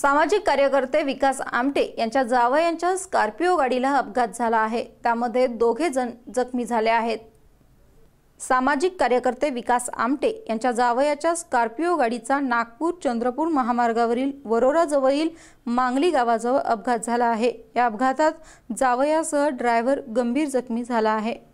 सामाजिक कार्यकर्ते विकास आमटे यांच्या जावयांच्या स्कॉर्पिओ गाडीला अपघात झाला आहे त्यामध्ये दोघे जण जखमी झाले आहेत सामाजिक कार्यकर्ते विकास आमटे यांच्या जावयाच्या स्कॉर्पिओ गाडीचा नागपूर चंद्रपूर महामार्गावरील वरोराजवळील मांगली गावाजवळ अपघात झाला आहे या अपघातात जावयासह ड्रायव्हर गंभीर जखमी झाला आहे